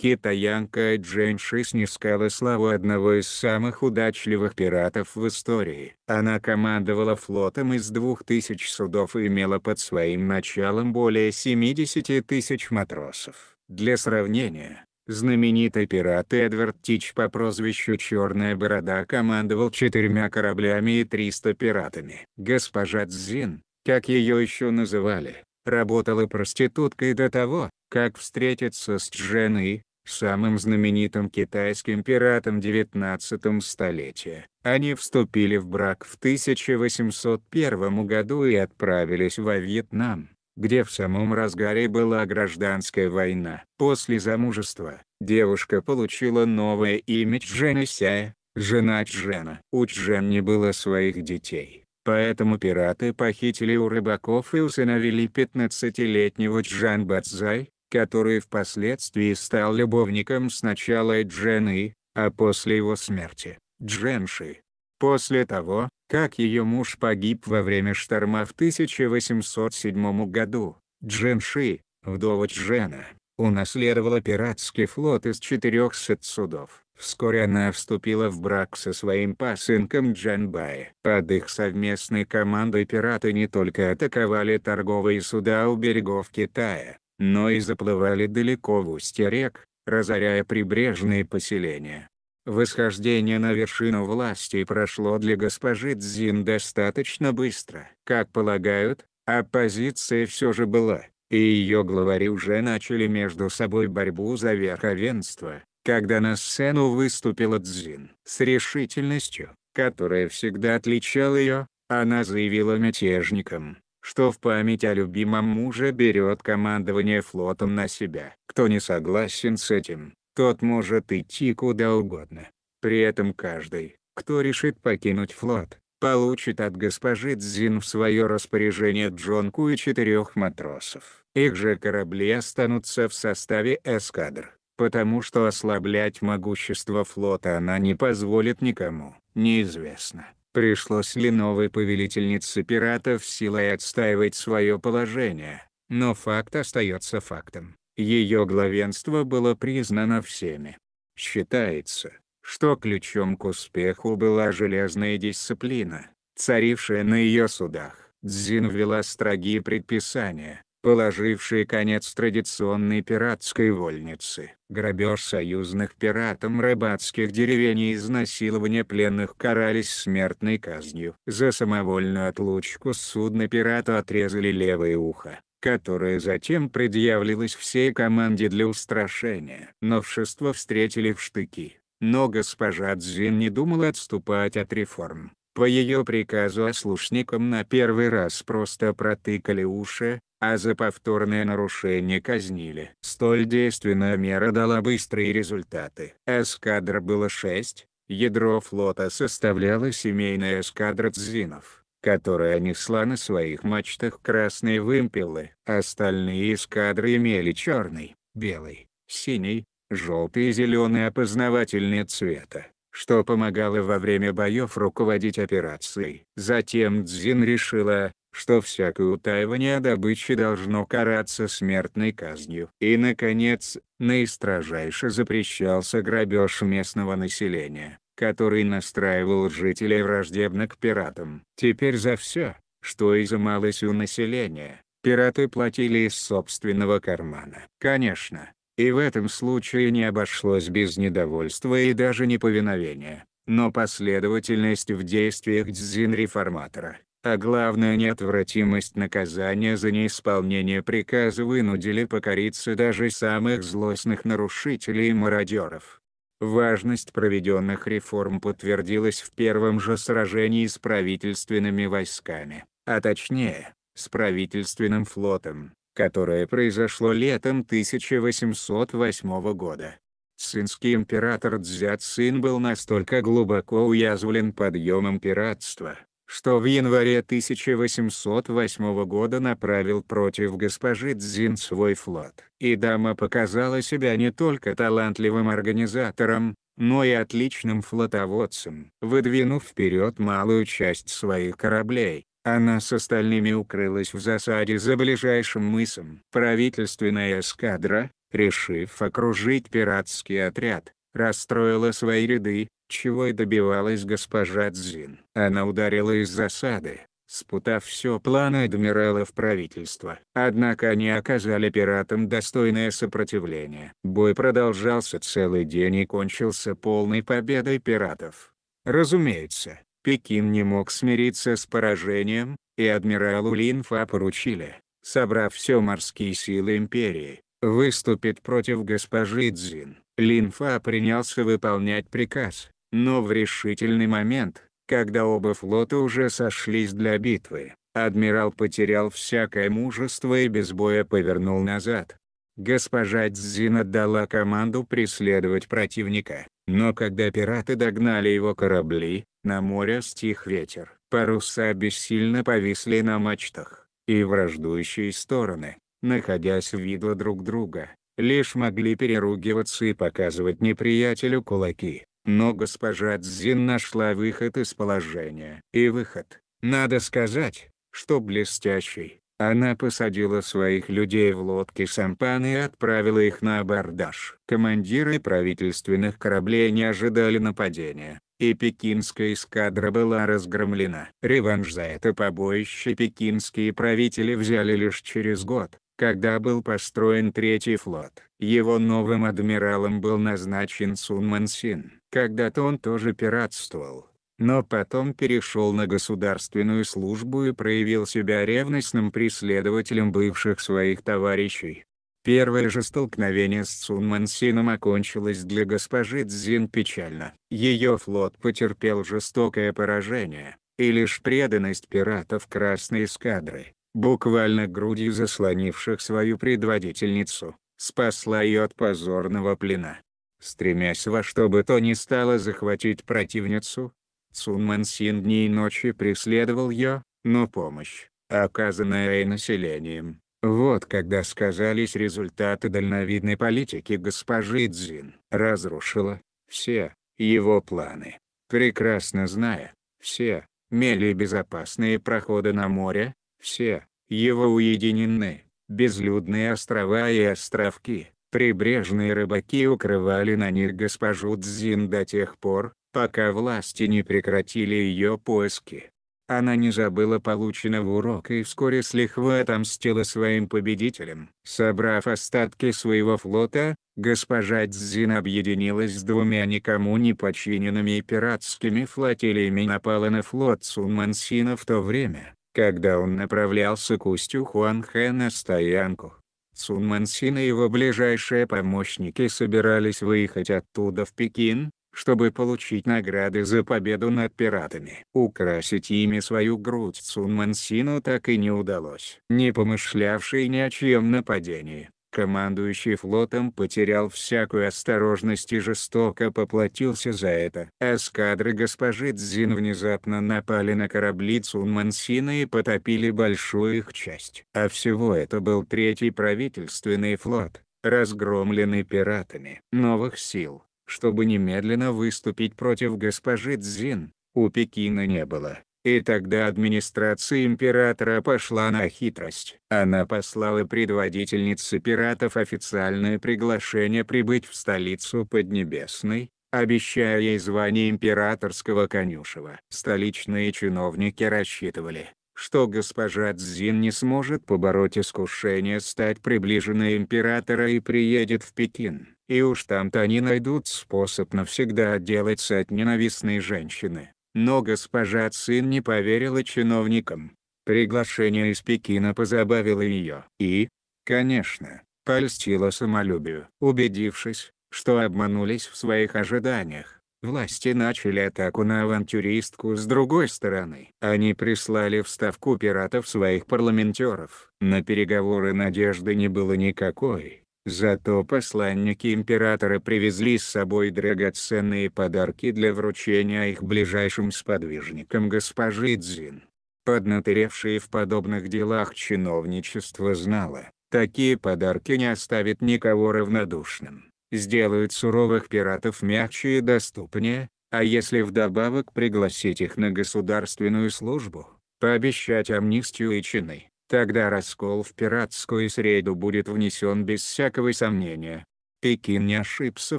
Китаянка Джейн Дженши снискала славу одного из самых удачливых пиратов в истории. Она командовала флотом из 2000 судов и имела под своим началом более 70 тысяч матросов. Для сравнения, знаменитый пират Эдвард Тич по прозвищу «Черная борода» командовал четырьмя кораблями и 300 пиратами. Госпожа Цзин, как ее еще называли, работала проституткой до того, как встретиться с и самым знаменитым китайским пиратом 19 столетия. Они вступили в брак в 1801 году и отправились во Вьетнам, где в самом разгаре была гражданская война. После замужества, девушка получила новое имя Чжена Сяя, жена Чжэна. У Чжен не было своих детей. Поэтому пираты похитили у рыбаков и усыновили 15-летнего Джан Бацзай, который впоследствии стал любовником сначала Джены, а после его смерти, Дженши. После того, как ее муж погиб во время шторма в 1807 году, Дженши, вдова Джена, унаследовала пиратский флот из 400 судов. Вскоре она вступила в брак со своим пасынком Джанбай. Под их совместной командой пираты не только атаковали торговые суда у берегов Китая, но и заплывали далеко в устье рек, разоряя прибрежные поселения. Восхождение на вершину власти прошло для госпожи Цзин достаточно быстро. Как полагают, оппозиция а все же была, и ее главари уже начали между собой борьбу за верховенство, когда на сцену выступила Цзин. С решительностью, которая всегда отличала ее, она заявила мятежникам, что в память о любимом муже берет командование флотом на себя. Кто не согласен с этим, тот может идти куда угодно. При этом каждый, кто решит покинуть флот, получит от госпожи Цзин в свое распоряжение Джонку и четырех матросов. Их же корабли останутся в составе эскадр, потому что ослаблять могущество флота она не позволит никому. Неизвестно, Пришлось ли новой повелительнице пиратов силой отстаивать свое положение, но факт остается фактом. Ее главенство было признано всеми. Считается, что ключом к успеху была железная дисциплина, царившая на ее судах. Цзин ввела строгие предписания, положившие конец традиционной пиратской вольницы. Грабеж союзных пиратам рыбацких деревень и изнасилование пленных карались смертной казнью. За самовольную отлучку судна пирата отрезали левое ухо которое затем предъявлялось всей команде для устрашения. Новшество встретили в штыки, но госпожа Цзин не думала отступать от реформ. По ее приказу ослушникам на первый раз просто протыкали уши, а за повторное нарушение казнили. Столь действенная мера дала быстрые результаты. Эскадр было 6, ядро флота составляла семейная эскадра цзинов, которая несла на своих мачтах красные вымпелы. Остальные эскадры имели черный, белый, синий, желтый и зеленый опознавательные цвета что помогало во время боев руководить операцией. Затем Дзин решила, что всякое утаивание добычи должно караться смертной казнью. И наконец, наистрожайше запрещался грабеж местного населения, который настраивал жителей враждебно к пиратам. Теперь за все, что изымалось у населения, пираты платили из собственного кармана. Конечно, и в этом случае не обошлось без недовольства и даже неповиновения но последовательность в действиях дзин-реформатора а главное неотвратимость наказания за неисполнение приказа вынудили покориться даже самых злостных нарушителей и мародеров. Важность проведенных реформ подтвердилась в первом же сражении с правительственными войсками, а точнее, с правительственным флотом, которое произошло летом 1808 года. Цинский император Цзя Цин был настолько глубоко уязвлен подъемом пиратства, что в январе 1808 года направил против госпожи Дзин свой флот. И дама показала себя не только талантливым организатором, но и отличным флотоводцем. Выдвинув вперед малую часть своих кораблей, она с остальными укрылась в засаде за ближайшим мысом. Правительственная эскадра, решив окружить пиратский отряд, расстроила свои ряды, чего и добивалась госпожа Цзин. Она ударила из засады, спутав все планы адмиралов правительства. Однако они оказали пиратам достойное сопротивление. Бой продолжался целый день и кончился полной победой пиратов. Разумеется, Пекин не мог смириться с поражением, и адмиралу Линфа поручили, собрав все морские силы империи, выступить против госпожи Цзин. Линфа принялся выполнять приказ, но в решительный момент, когда оба флота уже сошлись для битвы, адмирал потерял всякое мужество и без боя повернул назад. Госпожа Цзин отдала команду преследовать противника, но когда пираты догнали его корабли, на море стих ветер. Паруса бессильно повисли на мачтах, и враждующие стороны, находясь в виду друг друга, лишь могли переругиваться и показывать неприятелю кулаки. Но госпожа Цзин нашла выход из положения. И выход, надо сказать, что блестящий. Она посадила своих людей в лодки сампан и отправила их на абордаж. Командиры правительственных кораблей не ожидали нападения, и пекинская эскадра была разгромлена. Реванш за это побоище пекинские правители взяли лишь через год, когда был построен Третий флот. Его новым адмиралом был назначен Сун Мансин. Когда-то он тоже пиратствовал, но потом перешел на государственную службу и проявил себя ревностным преследователем бывших своих товарищей. Первое же столкновение с Цунмансином окончилось для госпожи Цзин печально. Ее флот потерпел жестокое поражение, и лишь преданность пиратов Красной эскадры, буквально грудью заслонивших свою предводительницу, спасла ее от позорного плена. Стремясь во что бы то ни стало захватить противницу, Цунман Син дни и ночи преследовал ее, но помощь, оказанная ей населением, вот когда сказались результаты дальновидной политики госпожи Цзин, разрушила все его планы. Прекрасно зная все, мели безопасные проходы на море, все его уединены, безлюдные острова и островки, прибрежные рыбаки укрывали на них госпожу Цзин до тех пор, пока власти не прекратили ее поиски. Она не забыла полученного урока и вскоре с лихвой отомстила своим победителям. Собрав остатки своего флота, госпожа Цзин объединилась с двумя никому не подчиненными пиратскими флотилиями и напала на флот Сунмансина в то время, когда он направлялся к устью Хуанхэ на стоянку, Сун Мансин и его ближайшие помощники собирались выехать оттуда в Пекин, чтобы получить награды за победу над пиратами. Украсить ими свою грудь Сун Мансину так и не удалось. Не помышлявший ни о чьем нападении, Командующий флотом потерял всякую осторожность и жестоко поплатился за это. Эскадры госпожи Цзин внезапно напали на корабли Цунмансина и потопили большую их часть. А всего это был третий правительственный флот, разгромленный пиратами. Новых сил, чтобы немедленно выступить против госпожи Цзин, у Пекина не было. И тогда администрация императора пошла на хитрость. Она послала предводительнице пиратов официальное приглашение прибыть в столицу Поднебесной, обещая ей звание императорского конюшева. Столичные чиновники рассчитывали, что госпожа Цзин не сможет побороть искушение стать приближенной императора и приедет в Пекин. И уж там-то они найдут способ навсегда отделаться от ненавистной женщины. Но госпожа Цин не поверила чиновникам. Приглашение из Пекина позабавило ее. И, конечно, польстило самолюбию. Убедившись, что обманулись в своих ожиданиях, власти начали атаку на авантюристку с другой стороны. Они прислали в Ставку пиратов своих парламентеров. На переговоры надежды не было никакой. Зато посланники императора привезли с собой драгоценные подарки для вручения их ближайшим сподвижникам госпожи Дзин. Поднаторевшие в подобных делах чиновничество знало, такие подарки не оставят никого равнодушным, сделают суровых пиратов мягче и доступнее, а если вдобавок пригласить их на государственную службу, пообещать амнистию и чины, Тогда раскол в пиратскую среду будет внесен без всякого сомнения. Пекин не ошибся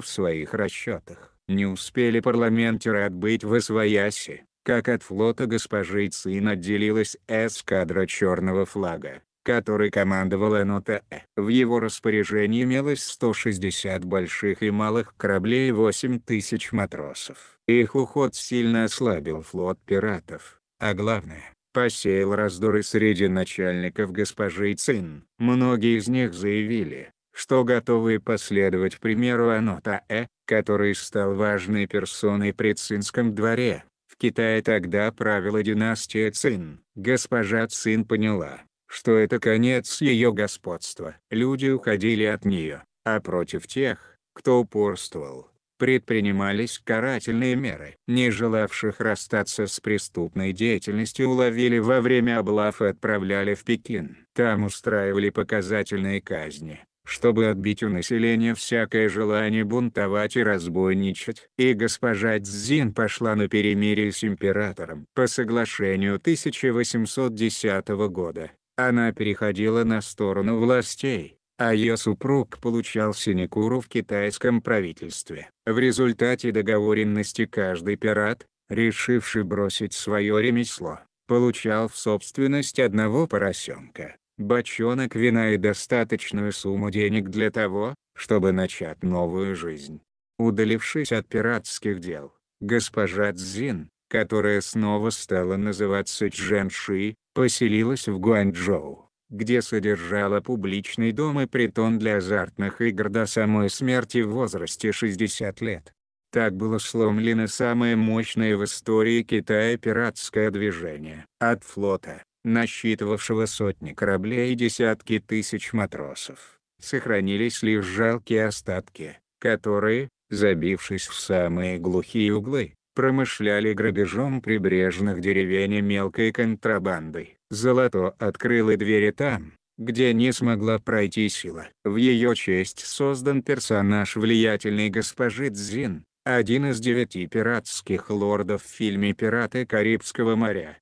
в своих расчетах. Не успели парламентеры отбыть в Освояси, как от флота госпожи Цин отделилась эскадра черного флага, который командовал Энота. Э. В его распоряжении имелось 160 больших и малых кораблей и 8 тысяч матросов. Их уход сильно ослабил флот пиратов, а главное, посеял раздоры среди начальников госпожи Цин. Многие из них заявили, что готовы последовать примеру Анота Э, который стал важной персоной при цинском дворе. В Китае тогда правила династия Цин. Госпожа Цин поняла, что это конец ее господства. Люди уходили от нее, а против тех, кто упорствовал, предпринимались карательные меры. Не желавших расстаться с преступной деятельностью уловили во время облав и отправляли в Пекин. Там устраивали показательные казни, чтобы отбить у населения всякое желание бунтовать и разбойничать. И госпожа Цзин пошла на перемирие с императором. По соглашению 1810 года, она переходила на сторону властей а ее супруг получал синекуру в китайском правительстве. В результате договоренности каждый пират, решивший бросить свое ремесло, получал в собственность одного поросенка, бочонок вина и достаточную сумму денег для того, чтобы начать новую жизнь. Удалившись от пиратских дел, госпожа Цзин, которая снова стала называться Чжэнши, поселилась в Гуанчжоу где содержала публичный дом и притон для азартных игр до самой смерти в возрасте 60 лет. Так было сломлено самое мощное в истории Китая пиратское движение. От флота, насчитывавшего сотни кораблей и десятки тысяч матросов, сохранились лишь жалкие остатки, которые, забившись в самые глухие углы, промышляли грабежом прибрежных деревень и мелкой контрабандой. Золото открыло двери там, где не смогла пройти сила. В ее честь создан персонаж влиятельной госпожи Дзин, один из девяти пиратских лордов в фильме «Пираты Карибского моря».